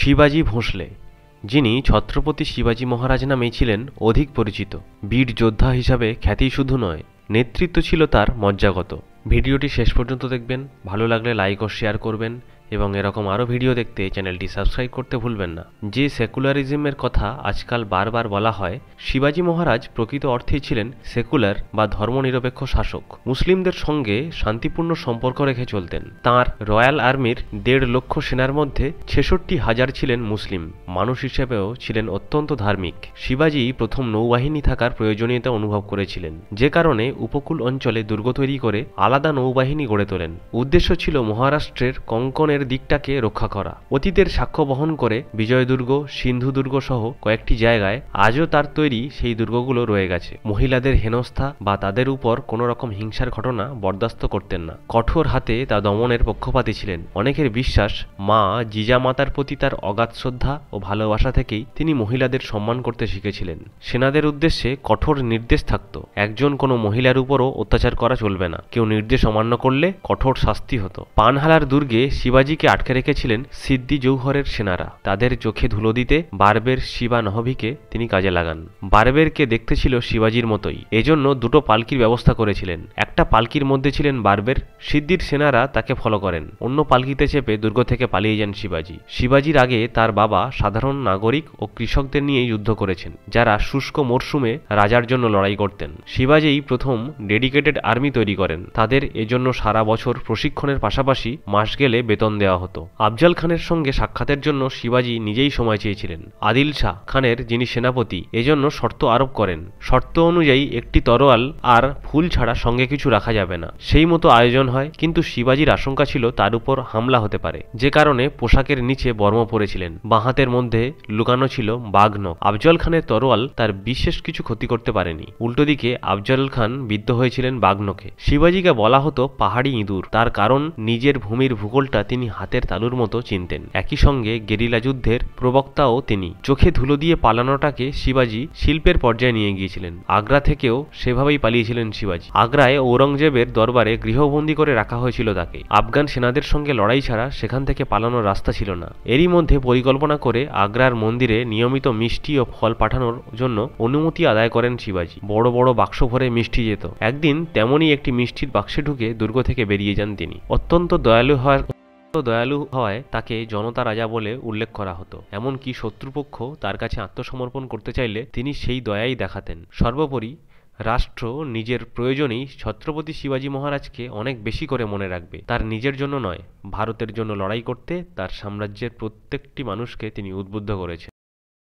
শিবাজি ভোঁসলে যিনি ছত্রপতি শিবাজি মহারাজ নামে ছিলেন অধিক পরিচিত বীর যোদ্ধা হিসাবে খ্যাতি শুধু নয় নেতৃত্ব ছিল তার মজ্জাগত ভিডিওটি শেষ পর্যন্ত দেখবেন ভালো লাগলে লাইক ও শেয়ার করবেন এবং এরকম আরও ভিডিও দেখতে চ্যানেলটি সাবস্ক্রাইব করতে ভুলবেন না যে সেকুলারিজমের কথা আজকাল বারবার বলা হয় শিবাজি মহারাজ প্রকৃত অর্থেই ছিলেন সেকুলার বা ধর্মনিরপেক্ষ শাসক মুসলিমদের সঙ্গে শান্তিপূর্ণ সম্পর্ক রেখে চলতেন তার রয়্যাল আর্মির দেড় লক্ষ সেনার মধ্যে ছেষট্টি হাজার ছিলেন মুসলিম মানুষ হিসেবেও ছিলেন অত্যন্ত ধার্মিক শিবাজি প্রথম নৌবাহিনী থাকার প্রয়োজনীয়তা অনুভব করেছিলেন যে কারণে উপকূল অঞ্চলে দুর্গ তৈরি করে আলাদা নৌবাহিনী গড়ে তোলেন উদ্দেশ্য ছিল মহারাষ্ট্রের কঙ্কনের দিকটাকে রক্ষা করা অতীতের সাক্ষ্য বহন করে বিজয় দুর্গ সিন্ধু দুর্গ সহ কয়েকটি জায়গায় আজও তার তৈরি সেই দুর্গগুলো রয়ে গেছে মহিলাদের হেনস্থা বা তাদের উপর কোনো রকম হিংসার ঘটনা বরদাস্ত করতেন না কঠোর হাতে তা দমনের পক্ষপাতী ছিলেন অনেকের বিশ্বাস মা জিজা মাতার প্রতি তার অগাধ শ্রদ্ধা ও ভালোবাসা থেকেই তিনি মহিলাদের সম্মান করতে শিখেছিলেন সেনাদের উদ্দেশ্যে কঠোর নির্দেশ থাকত একজন কোনো মহিলার উপরও অত্যাচার করা চলবে না কেউ নির্দেশ অমান্য করলে কঠোর শাস্তি হতো পানহালার দুর্গে শিবাজী শিবাজিকে আটকে রেখেছিলেন সিদ্দি জৌহরের সেনারা তাদের চোখে ধুলো দিতে বারবের শিবা নহভিকে তিনি কাজে লাগান বারবেরকে দেখতে ছিল শিবাজির মতোই এজন্য দুটো পালকির ব্যবস্থা করেছিলেন একটা পালকির মধ্যে ছিলেন বারবের সিদ্দির সেনারা তাকে ফলো করেন অন্য পালকিতে চেপে দুর্গ থেকে পালিয়ে যান শিবাজি শিবাজির আগে তার বাবা সাধারণ নাগরিক ও কৃষকদের নিয়েই যুদ্ধ করেছেন যারা শুষ্ক মরশুমে রাজার জন্য লড়াই করতেন শিবাজিই প্রথম ডেডিকেটেড আর্মি তৈরি করেন তাদের এজন্য সারা বছর প্রশিক্ষণের পাশাপাশি মাস গেলে বেতন দেওয়া হতো আফজাল খানের সঙ্গে সাক্ষাতের জন্য শিবাজি নিজেই সময় চেয়েছিলেন আদিল শাহ খানের যিনি সেনাপতি এজন্য শর্ত আরোপ করেন শর্ত অনুযায়ী একটি তরোয়াল আর ফুল ছাড়া সঙ্গে কিছু রাখা যাবে না সেই মতো আয়োজন হয় কিন্তু শিবাজির আশঙ্কা ছিল তার উপর হামলা হতে পারে যে কারণে পোশাকের নিচে বর্ম পড়েছিলেন বাঁহাতের মধ্যে লুকানো ছিল বাঘন আফজল খানের তরোয়াল তার বিশেষ কিছু ক্ষতি করতে পারেনি উল্টো দিকে আফজল খান বিদ্ধ হয়েছিলেন বাঘ্নকে শিবাজিকে বলা হতো পাহাড়ি ইঁদুর তার কারণ নিজের ভূমির ভূগোলটা তিনি তিনি হাতের তালুর মতো চিনতেন একই সঙ্গে গেরিলা যুদ্ধের প্রবক্তাও তিনি চোখে ধুলো দিয়ে পালানোটাকে শিবাজি শিল্পের পর্যায়ে নিয়ে গিয়েছিলেন আগ্রা থেকেও সেভাবেই পালিয়েছিলেন শিবাজি আগ্রায় ঔরঙ্গজেবের দরবারে গৃহবন্দী করে রাখা হয়েছিল তাকে আফগান সেনাদের সঙ্গে লড়াই ছাড়া সেখান থেকে পালানোর রাস্তা ছিল না এরই মধ্যে পরিকল্পনা করে আগ্রার মন্দিরে নিয়মিত মিষ্টি ও ফল পাঠানোর জন্য অনুমতি আদায় করেন শিবাজি বড় বড় বাক্স ভরে মিষ্টি যেত একদিন তেমনই একটি মিষ্টির বাক্সে ঢুকে দুর্গ থেকে বেরিয়ে যান তিনি অত্যন্ত দয়ালু হওয়ার দয়ালু হয় তাকে জনতা রাজা বলে উল্লেখ করা হতো এমনকি শত্রুপক্ষ তার কাছে আত্মসমর্পণ করতে চাইলে তিনি সেই দয়াই দেখাতেন সর্বোপরি রাষ্ট্র নিজের প্রয়োজনেই ছত্রপতি শিবাজী মহারাজকে অনেক বেশি করে মনে রাখবে তার নিজের জন্য নয় ভারতের জন্য লড়াই করতে তার সাম্রাজ্যের প্রত্যেকটি মানুষকে তিনি উদ্বুদ্ধ করেছেন